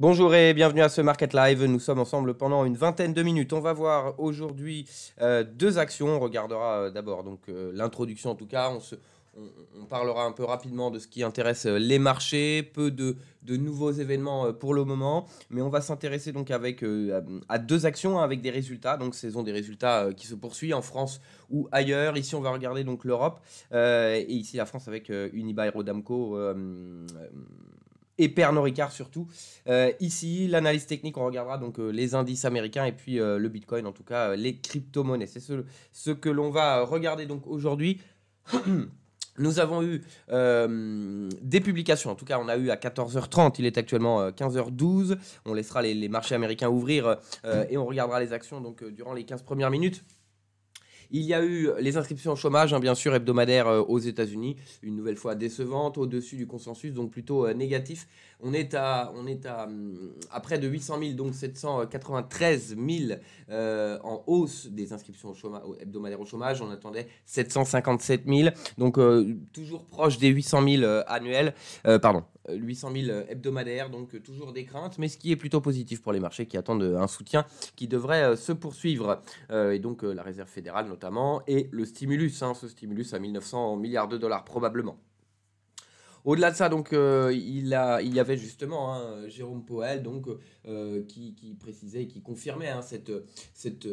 Bonjour et bienvenue à ce Market Live. Nous sommes ensemble pendant une vingtaine de minutes. On va voir aujourd'hui euh, deux actions. On regardera euh, d'abord donc euh, l'introduction en tout cas. On, parlera un peu rapidement de ce qui intéresse les marchés. Peu de, nouveaux événements pour le moment, mais on va s'intéresser donc avec à deux actions hein, avec des résultats. Donc sont des résultats qui se poursuivent en France ou ailleurs. Ici, on va regarder donc l'Europe et ici la France avec Unibail-Rodamco et Pernod Ricard surtout. Euh, ici, l'analyse technique, on regardera donc euh, les indices américains et puis euh, le Bitcoin, en tout cas les crypto-monnaies. C'est ce, que l'on va regarder donc aujourd'hui. Nous avons eu des publications, en tout cas on a eu à 14h30, il est actuellement 15h12, on laissera les, marchés américains ouvrir et on regardera les actions donc durant les 15 premières minutes. Il y a eu les inscriptions au chômage, hein, bien sûr, hebdomadaires euh, aux États-Unis, une nouvelle fois décevante, au-dessus du consensus, donc plutôt euh, négatif. On est, à, on est à, hum, près de 800 000, donc 793 000 euh, en hausse des inscriptions hebdomadaires au chômage. On attendait 757 000, donc toujours proche des 800 000 annuels, pardon, 800 000 hebdomadaires, donc euh, toujours des craintes, mais ce qui est plutôt positif pour les marchés qui attendent euh, un soutien qui devrait euh, se poursuivre. et donc la Réserve fédérale notamment, et le stimulus, hein, ce stimulus à 1900 milliards de dollars probablement. Au-delà de ça, donc, il, a, il y avait justement hein, Jérôme Poel donc, qui, précisait et qui confirmait hein, cette, cette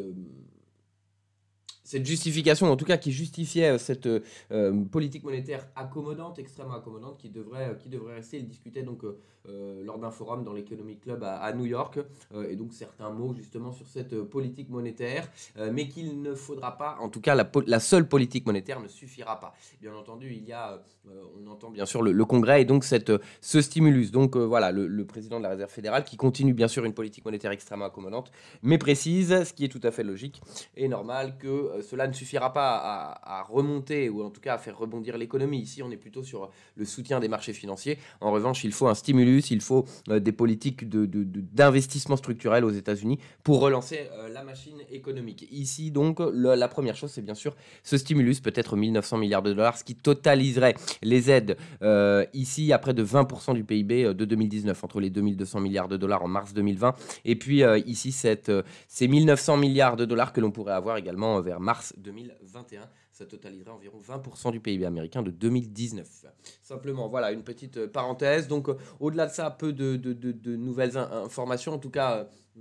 cette justification, en tout cas qui justifiait euh, cette euh, euh, politique monétaire accommodante, extrêmement accommodante, qui devrait, qui devrait rester. Il discutait donc euh, lors d'un forum dans l'Economic Club à, New York. Euh, et donc certains mots justement sur cette euh, politique monétaire, mais qu'il ne faudra pas, en tout cas la, seule politique monétaire ne suffira pas. Bien entendu, il y a, on entend bien sûr le, Congrès et donc cette, ce stimulus. Donc voilà, le, président de la Réserve fédérale qui continue bien sûr une politique monétaire extrêmement accommodante, mais précise, ce qui est tout à fait logique et normal, que cela ne suffira pas à remonter ou en tout cas à faire rebondir l'économie. Ici, on est plutôt sur le soutien des marchés financiers. En revanche, il faut un stimulus il faut euh, des politiques d'investissement structurel aux États-Unis pour relancer euh, la machine économique. Ici, donc, la première chose, c'est bien sûr ce stimulus, peut-être 1900 milliards de dollars, ce qui totaliserait les aides euh, ici à près de 20% du PIB de 2019, entre les 2200 milliards de dollars en mars 2020, et puis ici, cette, ces 1900 milliards de dollars que l'on pourrait avoir également vers mars 2021. Ça totaliserait environ 20% du PIB américain de 2019. Simplement, voilà, une petite euh, parenthèse. Donc, euh, au-delà de ça, peu de, nouvelles informations. En tout cas, euh,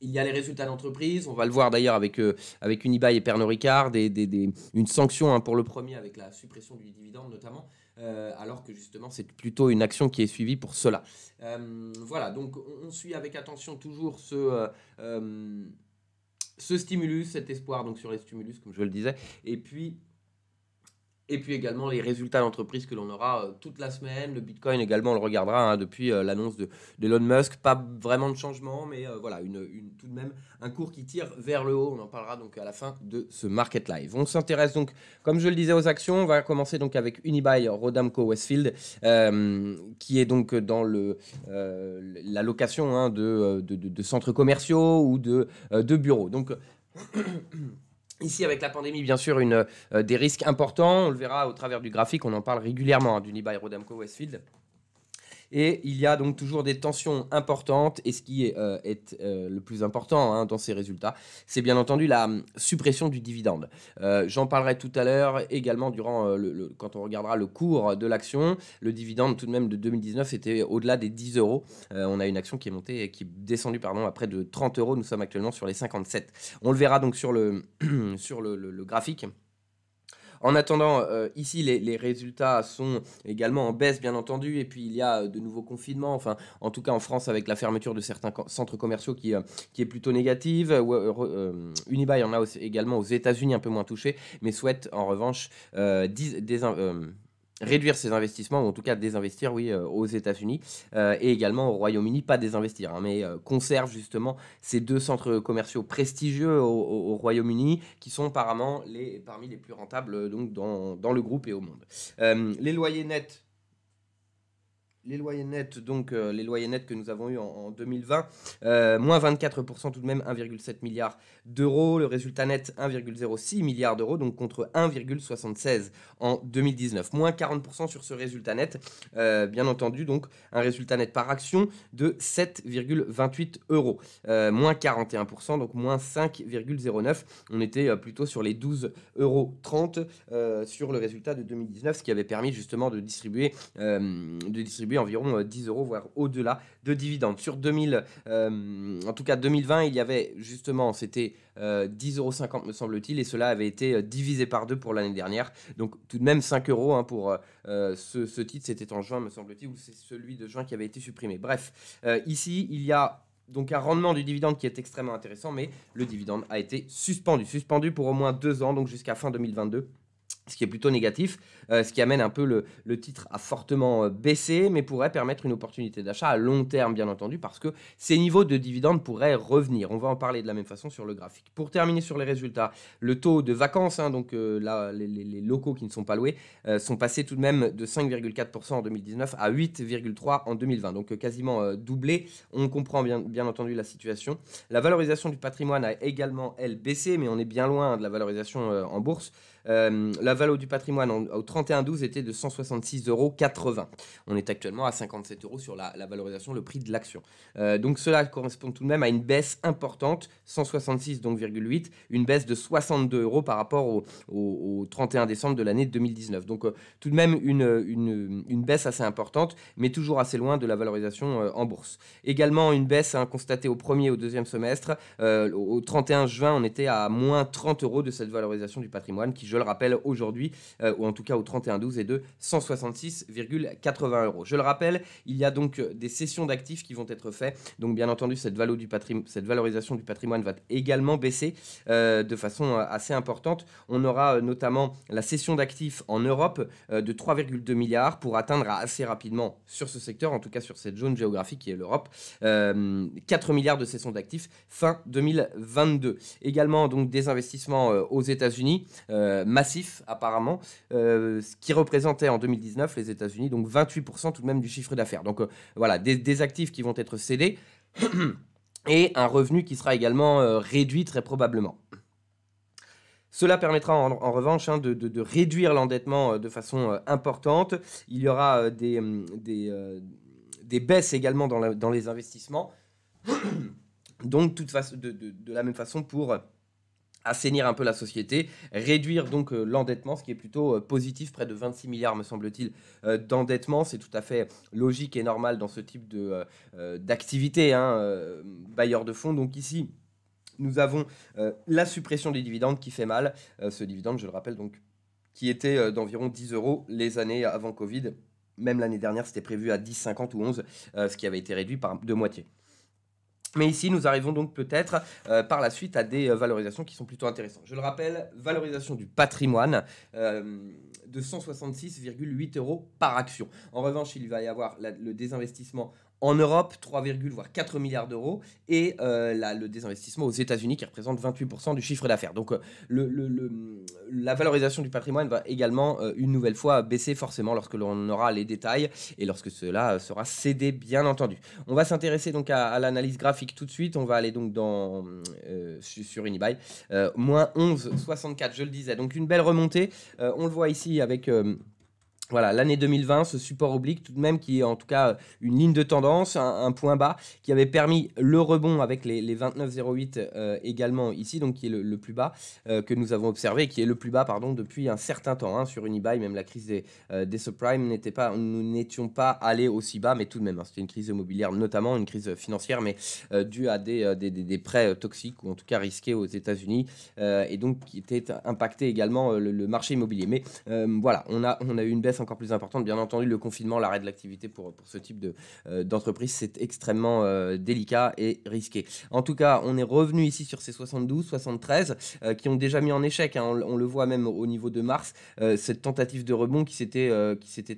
il y a les résultats d'entreprise, on va le voir d'ailleurs avec, avec Unibail et Pernod Ricard, des, une sanction hein, pour le premier avec la suppression du dividende notamment, alors que justement c'est plutôt une action qui est suivie pour cela. voilà, donc on, suit avec attention toujours ce ce stimulus, cet espoir donc sur les stimulus, comme je le disais, et puis et puis également les résultats d'entreprise que l'on aura euh, toute la semaine. Le Bitcoin également, on le regardera hein, depuis euh, l'annonce de Elon Musk. Pas vraiment de changement, mais euh, voilà, une, tout de même un cours qui tire vers le haut. On en parlera donc à la fin de ce Market Live. On s'intéresse donc, comme je le disais, aux actions. On va commencer donc avec Unibail, Rodamco, Westfield, qui est donc dans le, la location hein, de, de, de, centres commerciaux ou de bureaux. Donc... Ici, avec la pandémie, bien sûr, une, euh, des risques importants. On le verra au travers du graphique. On en parle régulièrement hein, du d'Unibail Rodamco Westfield. Et il y a donc toujours des tensions importantes. Et ce qui est, euh, euh, le plus important hein, dans ces résultats, c'est bien entendu la hum, suppression du dividende. Euh, j'en parlerai tout à l'heure également durant le, quand on regardera le cours de l'action. Le dividende tout de même de 2019 était au-delà des 10 euros. on a une action qui est montée, qui est descendue pardon, à près de 30 euros. Nous sommes actuellement sur les 57. On le verra donc sur le, sur le graphique. En attendant, euh, ici, les, résultats sont également en baisse, bien entendu, et puis il y a euh, de nouveaux confinements, enfin, en tout cas en France, avec la fermeture de certains centres commerciaux qui, euh, qui est plutôt négative. Euh, Unibail en a également aux États-Unis un peu moins touché, mais souhaite en revanche des, réduire ses investissements, ou en tout cas désinvestir, oui, euh, aux États-Unis euh, et également au Royaume-Uni, pas désinvestir, hein, mais euh, conserve justement ces deux centres commerciaux prestigieux au, Royaume-Uni qui sont apparemment les, parmi les plus rentables donc dans le groupe et au monde. les loyers nets les loyers nets, donc euh, les loyers que nous avons eus en, 2020, euh, moins 24% tout de même, 1,7 milliard d'euros. Le résultat net, 1,06 milliard d'euros, donc contre 1,76 en 2019. Moins 40% sur ce résultat net, euh, bien entendu, donc un résultat net par action de 7,28 euros. moins 41%, donc moins 5,09. On était plutôt sur les 12,30 euros sur le résultat de 2019, ce qui avait permis justement de distribuer, de distribuer environ 10 euh, euros, voire au-delà de dividendes. Sur 2000, euh, en tout cas 2020, il y avait justement, c'était 10,50 euh, euros me semble-t-il, et cela avait été divisé par deux pour l'année dernière. Donc tout de même 5 euros hein, pour ce, ce, titre, c'était en juin me semble-t-il, ou c'est celui de juin qui avait été supprimé. Bref, ici, il y a donc un rendement du dividende qui est extrêmement intéressant, mais le dividende a été suspendu, suspendu pour au moins deux ans, donc jusqu'à fin 2022 ce qui est plutôt négatif, euh, ce qui amène un peu le, le titre à fortement euh, baisser, mais pourrait permettre une opportunité d'achat à long terme, bien entendu, parce que ces niveaux de dividendes pourraient revenir. On va en parler de la même façon sur le graphique. Pour terminer sur les résultats, le taux de vacances, hein, donc euh, là, les, locaux qui ne sont pas loués, sont passés tout de même de 5,4% en 2019 à 8,3% en 2020, donc quasiment doublé. On comprend bien, bien entendu la situation. La valorisation du patrimoine a également, elle, baissé, mais on est bien loin de la valorisation en bourse la valeur du patrimoine au 31-12 était de 166,80 euros. On est actuellement à 57 euros sur la, valorisation, le prix de l'action. Euh, donc cela correspond tout de même à une baisse importante, 166,8, une baisse de 62 euros par rapport au, 31 décembre de l'année 2019. Donc euh, tout de même une, baisse assez importante, mais toujours assez loin de la valorisation euh, en bourse. Également une baisse hein, constatée au premier et au deuxième semestre. au 31 juin, on était à moins 30 euros de cette valorisation du patrimoine qui, je le rappelle, aujourd'hui, euh, ou en tout cas au 31-12, et de 166,80 euros. Je le rappelle, il y a donc euh, des sessions d'actifs qui vont être faites. Donc, bien entendu, cette, valorisation du patrimoine va également baisser euh, de façon assez importante. On aura notamment la cession d'actifs en Europe de 3,2 milliards pour atteindre assez rapidement sur ce secteur, en tout cas sur cette zone géographique qui est l'Europe, 4 milliards de cessions d'actifs fin 2022. Également donc des investissements aux États-Unis massifs apparemment, euh, ce qui représentait en 2019 les États-Unis, donc 28% tout de même du chiffre d'affaires. Donc euh, voilà, des, actifs qui vont être cédés et un revenu qui sera également euh, réduit très probablement. Cela permettra en, revanche hein, de, réduire l'endettement de façon importante. Il y aura des, hum, des, baisses également dans, dans les investissements. donc de, de la même façon pour assainir un peu la société, réduire donc euh, l'endettement, ce qui est plutôt euh, positif, près de 26 milliards me semble-t-il euh, d'endettement, c'est tout à fait logique et normal dans ce type de d'activité, hein, bailleur de fonds. Donc ici, nous avons la suppression des dividendes qui fait mal, ce dividende, je le rappelle donc, qui était d'environ 10 euros les années avant Covid, même l'année dernière c'était prévu à 10,50 ou 11, ce qui avait été réduit par de moitié. Mais ici, nous arrivons donc peut-être euh, par la suite à des euh, valorisations qui sont plutôt intéressantes. Je le rappelle, valorisation du patrimoine euh, de 166,8 euros par action. En revanche, il va y avoir le désinvestissement en Europe, 3, voire 4 milliards d'euros. Et euh, le désinvestissement aux États-Unis qui représente 28% du chiffre d'affaires. Donc euh, la valorisation du patrimoine va également euh, une nouvelle fois baisser forcément lorsque l'on aura les détails et lorsque cela sera cédé, bien entendu. On va s'intéresser donc à, l'analyse graphique tout de suite. On va aller donc dans, sur Unibail. moins 11,64, je le disais. Donc une belle remontée. on le voit ici avec voilà, l'année 2020, ce support oblique tout de même qui est en tout cas euh, une ligne de tendance, un, point bas, qui avait permis le rebond avec les, 29,08 euh, également ici, donc qui est le, plus bas euh, que nous avons observé, qui est le plus bas pardon depuis un certain temps hein, sur Unibail, même la crise des, des subprimes n'était pas, nous n'étions pas allés aussi bas, mais tout de même, hein, c'était une crise immobilière notamment, une crise financière, mais due à des, des, prêts toxiques ou en tout cas risqués aux États-Unis et donc qui était impacté également le, marché immobilier. Mais voilà, on a, on a eu une baisse encore plus importante. Bien entendu, le confinement, l'arrêt de l'activité pour, pour ce type euh, d'entreprise, c'est extrêmement euh, délicat et risqué. En tout cas, on est revenu ici sur ces 72, 73 euh, qui ont déjà mis en échec, hein. on, le voit même au niveau de Mars, cette tentative de rebond qui s'était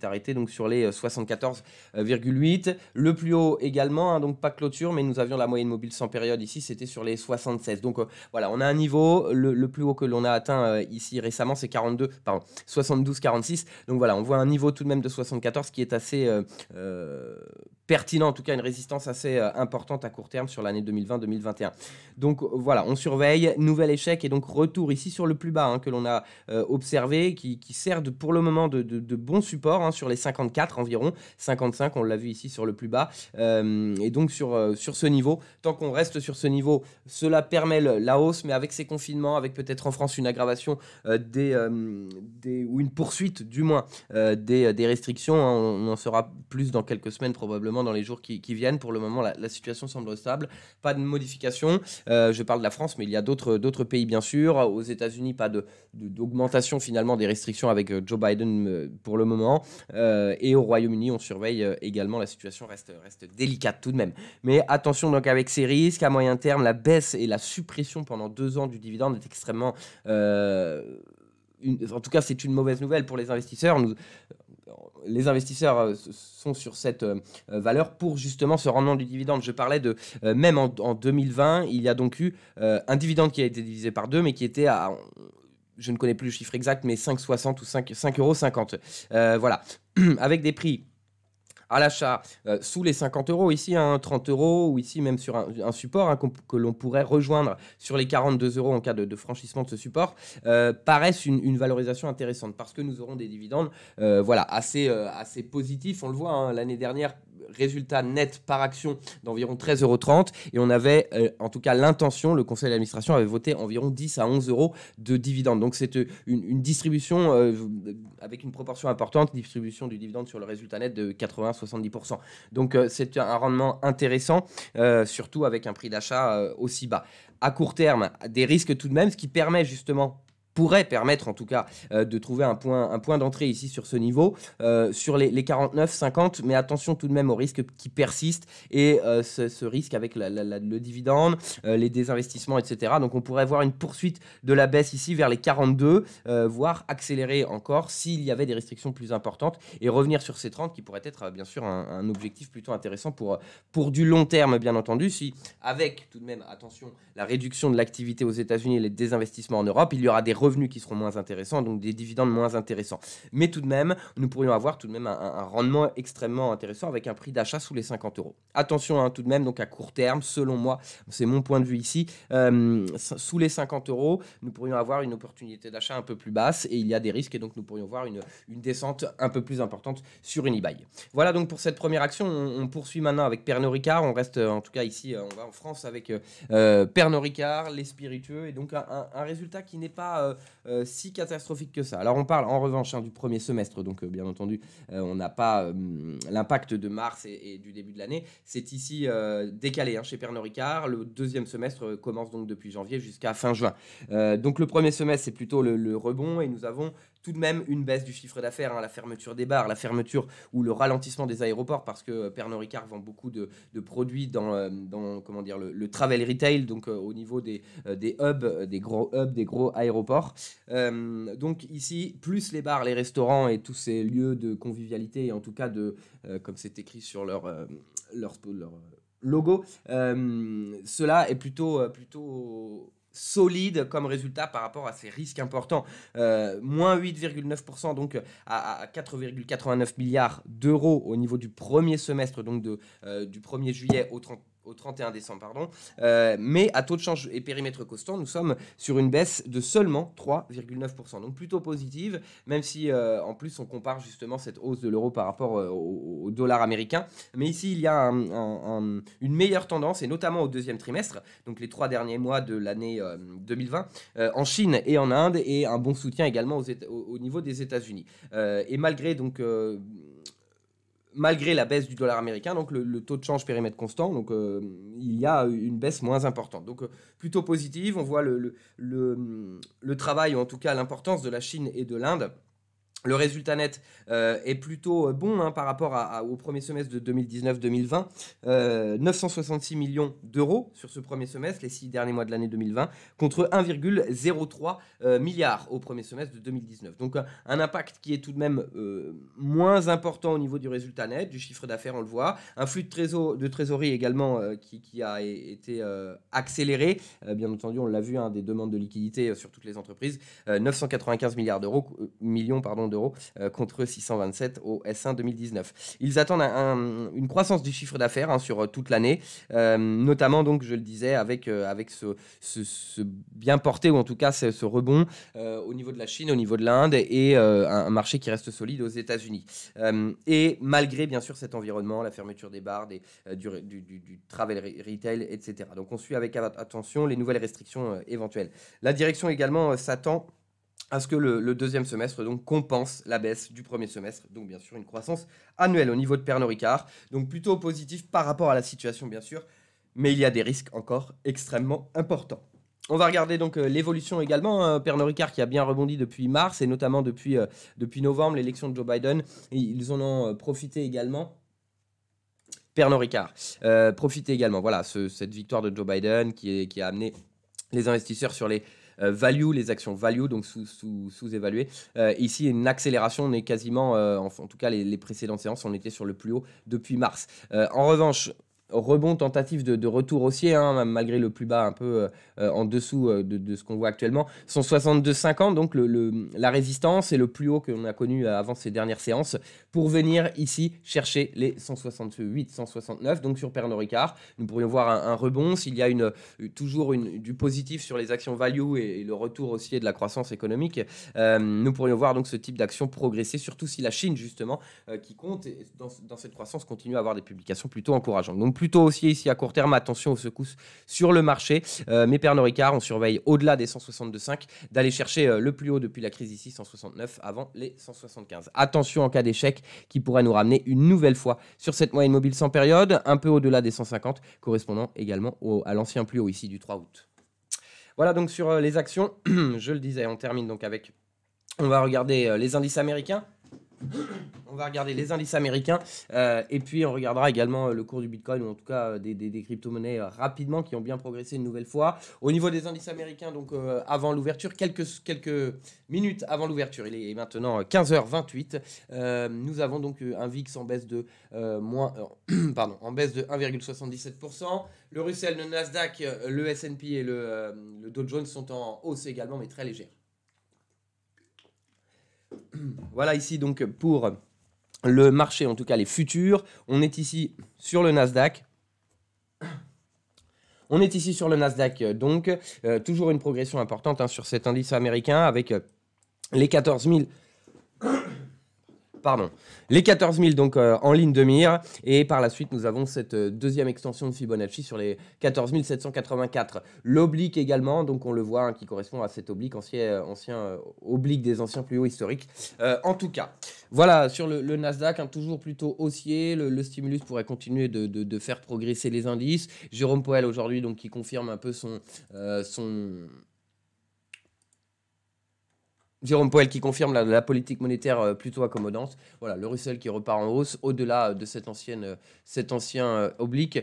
arrêtée donc, sur les 74,8. Le plus haut également, hein, donc pas clôture, mais nous avions la moyenne mobile sans période ici, c'était sur les 76. Donc voilà, on a un niveau, le, plus haut que l'on a atteint ici récemment, c'est 42, pardon, 72-46. Donc voilà, on voit un niveau tout de même de 74 qui est assez euh, euh, pertinent, en tout cas une résistance assez euh, importante à court terme sur l'année 2020-2021. Donc voilà, on surveille, nouvel échec et donc retour ici sur le plus bas hein, que l'on a euh, observé, qui, sert de, pour le moment de, de, bon support hein, sur les 54 environ, 55 on l'a vu ici sur le plus bas, euh, et donc sur, sur ce niveau, tant qu'on reste sur ce niveau, cela permet la hausse, mais avec ces confinements, avec peut-être en France une aggravation des, ou une poursuite du moins des, restrictions, hein, on, on en saura plus dans quelques semaines probablement dans les jours qui, viennent. Pour le moment, la, situation semble stable. Pas de modification. Euh, je parle de la France, mais il y a d'autres pays, bien sûr. Aux États-Unis, pas d'augmentation de, finalement des restrictions avec euh, Joe Biden euh, pour le moment. et au Royaume-Uni, on surveille également. La situation reste, reste délicate tout de même. Mais attention donc avec ces risques. À moyen terme, la baisse et la suppression pendant deux ans du dividende est extrêmement... en tout cas, c'est une mauvaise nouvelle pour les investisseurs. Nous, les investisseurs euh, sont sur cette euh, euh, valeur pour justement ce rendement du dividende. Je parlais de même en, 2020, il y a donc eu un dividende qui a été divisé par deux, mais qui était à je ne connais plus le chiffre exact, mais 5,60 ou 5,50 5, euros. voilà. Avec des prix à l'achat euh, sous les 50 euros, ici un hein, 30 euros, ou ici même sur un, support hein, que l'on pourrait rejoindre sur les 42 euros en cas de, franchissement de ce support, euh, paraissent une, valorisation intéressante parce que nous aurons des dividendes euh, voilà, assez, assez positifs. On le voit, hein, l'année dernière, résultat net par action d'environ 13,30 euros. Et on avait, euh, en tout cas, l'intention, le conseil d'administration avait voté environ 10 à 11 euros de dividendes. Donc c'est euh, une, distribution euh, avec une proportion importante, distribution du dividende sur le résultat net de 80-70%. Donc c'est un rendement intéressant, surtout avec un prix d'achat aussi bas. À court terme, des risques tout de même, ce qui permet justement pourrait permettre en tout cas euh, de trouver un point, un point d'entrée ici sur ce niveau, euh, sur les, les 49-50, mais attention tout de même au risque qui persiste et euh, ce, risque avec la, le dividende, les désinvestissements, etc. Donc on pourrait voir une poursuite de la baisse ici vers les 42, voire accélérer encore s'il y avait des restrictions plus importantes et revenir sur ces 30 qui pourrait être bien sûr un, objectif plutôt intéressant pour, pour du long terme, bien entendu, si avec tout de même, attention, la réduction de l'activité aux États-Unis et les désinvestissements en Europe, il y aura des revenus qui seront moins intéressants, donc des dividendes moins intéressants. Mais tout de même, nous pourrions avoir tout de même un, rendement extrêmement intéressant avec un prix d'achat sous les 50 euros. Attention hein, tout de même, donc à court terme, selon moi, c'est mon point de vue ici, euh, sous les 50 euros, nous pourrions avoir une opportunité d'achat un peu plus basse et il y a des risques et donc nous pourrions voir une, descente un peu plus importante sur une eBay. Voilà donc pour cette première action, on, poursuit maintenant avec Pernod Ricard, on reste euh, en tout cas ici, euh, on va en France avec euh, Pernod Ricard, les spiritueux et donc un, résultat qui n'est pas... Euh, euh, si catastrophique que ça. Alors on parle en revanche hein, du premier semestre, donc euh, bien entendu, on n'a pas l'impact de mars et, du début de l'année. C'est ici décalé hein, chez Pernod Ricard. Le deuxième semestre commence donc depuis janvier jusqu'à fin juin. donc le premier semestre, c'est plutôt le, rebond et nous avons tout de même une baisse du chiffre d'affaires, hein, la fermeture des bars, la fermeture ou le ralentissement des aéroports, parce que euh, Pernod Ricard vend beaucoup de, produits euh, dans, comment dire, le, travel retail, donc euh, au niveau des, des hubs, des gros hubs, des gros aéroports. donc ici, plus les bars, les restaurants et tous ces lieux de convivialité, et en tout cas de, comme c'est écrit sur leur, leur, leur logo, cela est plutôt, plutôt solide comme résultat par rapport à ces risques importants. Euh, moins 8,9% donc à, 4,89 milliards d'euros au niveau du premier semestre, donc de, euh, du 1er juillet au 30 au 31 décembre, pardon. Euh, mais à taux de change et périmètre constant, nous sommes sur une baisse de seulement 3,9%. Donc plutôt positive, même si euh, en plus on compare justement cette hausse de l'euro par rapport euh, au, dollar américain. Mais ici, il y a une meilleure tendance, et notamment au deuxième trimestre, donc les trois derniers mois de l'année 2020, en Chine et en Inde, et un bon soutien également au, niveau des États-Unis. et malgré donc malgré la baisse du dollar américain, donc le, taux de change périmètre constant, donc euh, il y a une baisse moins importante. Donc euh, plutôt positive, on voit le, le, le travail, ou en tout cas l'importance de la Chine et de l'Inde le résultat net euh, est plutôt euh, bon hein, par rapport à, au premier semestre de 2019-2020. 966 euh, millions d'euros sur ce premier semestre, les six derniers mois de l'année 2020, contre 1,03 milliards milliard au premier semestre de 2019. Donc un impact qui est tout de même moins important au niveau du résultat net, du chiffre d'affaires, on le voit. Un flux de, de trésorerie également qui, a été accéléré. bien entendu, on l'a vu, hein, des demandes de liquidités sur toutes les entreprises. 995 milliards d'euros, millions, d'euros euh, contre 627 au S1 2019. Ils attendent une croissance du chiffre d'affaires hein, sur euh, toute l'année, euh, notamment donc je le disais avec, avec ce, bien porté ou en tout cas ce, rebond au niveau de la Chine, au niveau de l'Inde et un, marché qui reste solide aux États-Unis. et malgré bien sûr cet environnement, la fermeture des bars, du, travel retail, etc. Donc on suit avec attention les nouvelles restrictions éventuelles. La direction également s'attend à ce que le, deuxième semestre donc compense la baisse du premier semestre, donc bien sûr une croissance annuelle au niveau de Pernod Ricard, donc plutôt positif par rapport à la situation bien sûr, mais il y a des risques encore extrêmement importants. On va regarder donc euh, l'évolution également. père hein. Pernod qui a bien rebondi depuis mars et notamment depuis, euh, depuis novembre, l'élection de Joe Biden. Ils en ont euh, profité également. Pernod Ricard, profité également. Voilà, cette victoire de Joe Biden qui, qui a amené les investisseurs sur les euh, value, les actions value, donc sous-évaluées. Sous, euh, ici, une accélération, on est quasiment, euh, en, tout cas les, les, précédentes séances, on était sur le plus haut depuis mars. en revanche, rebond, tentative de, retour haussier, hein, malgré le plus bas un peu euh, euh, en dessous euh, de, ce qu'on voit actuellement, 162,50 donc le, la résistance est le plus haut que l'on a connu avant ces dernières séances, pour venir ici chercher les 168, 169, donc sur Pernod Ricard. Nous pourrions voir un, rebond s'il y a une, toujours une, du positif sur les actions value et, le retour haussier de la croissance économique. nous pourrions voir donc ce type d'action progresser, surtout si la Chine, justement, qui compte dans, cette croissance, continue à avoir des publications plutôt encourageantes. Donc, plutôt haussier ici à court terme. Attention aux secousses sur le marché. Euh, mais Pernod Ricard, on surveille au-delà des 162,5 d'aller chercher euh, le plus haut depuis la crise ici, 169 avant les 175. Attention en cas d'échec qui pourrait nous ramener une nouvelle fois sur cette moyenne mobile sans période, un peu au-delà des 150, correspondant également à l'ancien plus haut ici du 3 août. Voilà donc sur euh, les actions, je le disais, on termine donc avec, on va regarder les indices américains. On va regarder les indices américains euh, et puis on regardera également euh, le cours du Bitcoin ou en tout cas euh, des, crypto-monnaies rapidement qui ont bien progressé une nouvelle fois. Au niveau des indices américains, donc avant l'ouverture, quelques, minutes avant l'ouverture, il est maintenant 15h28, nous avons donc un VIX en baisse de, moins, en baisse de 1,77%. Le Russell, le Nasdaq, le S&P et le, le Dow Jones sont en hausse également mais très légère. Voilà ici donc pour le marché, en tout cas les futurs. On est ici sur le Nasdaq. On est ici sur le Nasdaq, donc euh, toujours une progression importante hein, sur cet indice américain avec euh, les 14 000. Pardon. Les 14 000 donc euh, en ligne de mire. Et par la suite, nous avons cette euh, deuxième extension de Fibonacci sur les 14 784. L'oblique également, donc on le voit, hein, qui correspond à cet oblique ancien, euh, oblique des anciens plus hauts historiques. en tout cas, voilà sur le, Nasdaq, hein, toujours plutôt haussier. Le, stimulus pourrait continuer de, faire progresser les indices. Jérôme Poel aujourd'hui, donc qui confirme un peu son, son Jérôme Poel qui confirme la, politique monétaire euh, plutôt accommodante. Voilà, le Russell qui repart en hausse au-delà euh, de cette ancienne, euh, cet ancien oblique.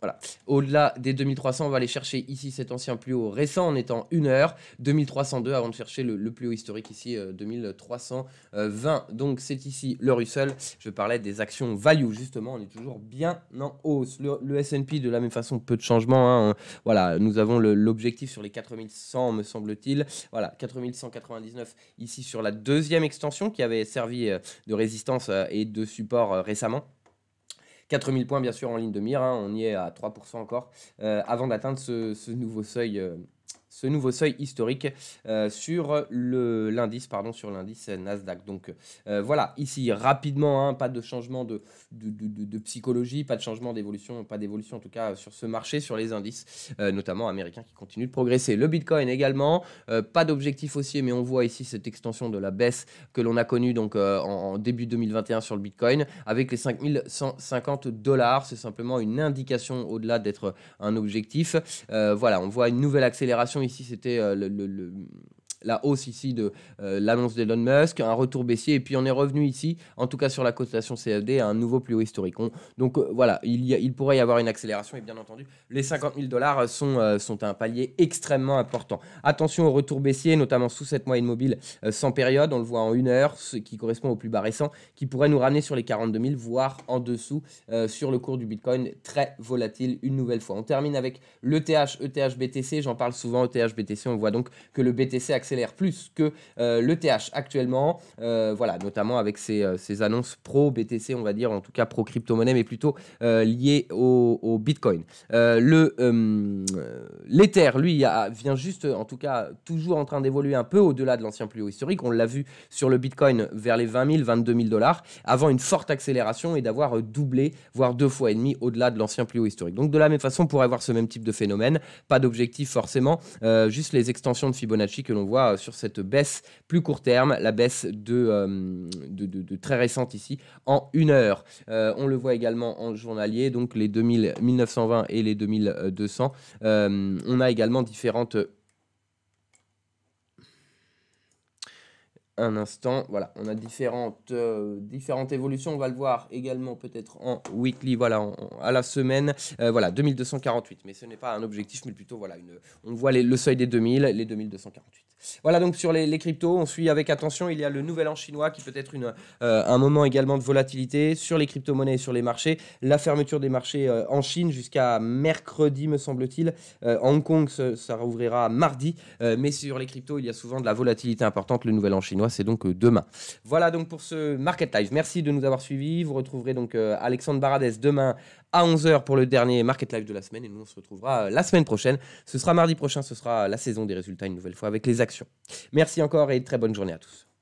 Voilà. Au-delà des 2300, on va aller chercher ici cet ancien plus haut récent en étant une heure, 2302 avant de chercher le, plus haut historique ici, 2320. Euh, Donc c'est ici le Russell. Je parlais des actions value, justement, on est toujours bien en hausse. Le, SP de la même façon, peu de changements. Hein. Euh, voilà, nous avons l'objectif sur les 4100, me semble-t-il. Voilà, 4199 ici sur la deuxième extension qui avait servi euh, de résistance et de support récemment. 4000 points, bien sûr, en ligne de mire. Hein. on y est à 3% encore euh, avant d'atteindre ce, nouveau seuil euh, ce nouveau seuil historique euh, sur le l'indice pardon sur l'indice Nasdaq. Donc euh, voilà, ici rapidement, hein, pas de changement de de, psychologie, pas de changement d'évolution, pas d'évolution en tout cas sur ce marché, sur les indices, euh, notamment américains qui continuent de progresser. Le Bitcoin également, pas d'objectif haussier, mais on voit ici cette extension de la baisse que l'on a connue donc en, début 2021 sur le Bitcoin avec les 5150 dollars. C'est simplement une indication au-delà d'être un objectif. voilà, on voit une nouvelle accélération ici, c'était euh, le, le, la hausse ici de euh, l'annonce d'Elon Musk, un retour baissier, et puis on est revenu ici, en tout cas sur la cotation CFD, à un nouveau plus haut historique. donc euh, voilà, il, y a, il, pourrait y avoir une accélération, et bien entendu, les 50 000 dollars euh, sont, un palier extrêmement important. Attention au retour baissier, notamment sous cette moyenne mobile sans période, on le voit en une heure, ce qui correspond au plus bas récent, qui pourrait nous ramener sur les 42 000, voire en dessous, sur le cours du Bitcoin, très volatile une nouvelle fois. On termine avec l'ETH, ETH, BTC, j'en parle souvent, ETH, BTC, on voit donc que le BTC accélère l'air plus que euh, le TH actuellement, euh, voilà, notamment avec ses euh, annonces pro BTC, on va dire, en tout cas pro crypto-monnaie, mais plutôt liées au, Bitcoin. le L'Ether, lui, vient juste, en tout cas, toujours en train d'évoluer un peu au-delà de l'ancien plus haut historique. On l'a vu sur le Bitcoin vers les 20 000, 22 000 dollars, avant une forte accélération et d'avoir doublé, voire deux fois et demi au-delà de l'ancien plus haut historique. Donc de la même façon, on pourrait avoir ce même type de phénomène. Pas d'objectif forcément, juste les extensions de Fibonacci que l'on voit sur cette baisse plus court terme, la baisse de, euh, très récente ici, en une heure. Euh, on le voit également en journalier, donc les 2000, 1920 et les 2200. Euh, on a également différentes un instant. Voilà, on a différentes, euh, différentes évolutions. On va le voir également peut-être en weekly, voilà, à la semaine. Euh, voilà, 2248. Mais ce n'est pas un objectif, mais plutôt, voilà, une, on voit le seuil des 2000, les 2248. Voilà donc sur les, cryptos, on suit avec attention. Il y a le nouvel an chinois qui peut être une, euh, un moment également de volatilité sur les crypto-monnaies et sur les marchés. La fermeture des marchés en Chine jusqu'à mercredi, me semble-t-il. Hong Kong, ça, ça rouvrira mardi. mais sur les cryptos, il y a souvent de la volatilité importante. Le nouvel an chinois c'est donc euh, demain. Voilà donc pour ce Market Live. Merci de nous avoir suivis. Vous retrouverez donc euh, Alexandre Baradès demain à 11h pour le dernier Market Live de la semaine. Et nous, on se retrouvera euh, la semaine prochaine. Ce sera mardi prochain, ce sera la saison des résultats une nouvelle fois avec les actions. Merci encore et très bonne journée à tous.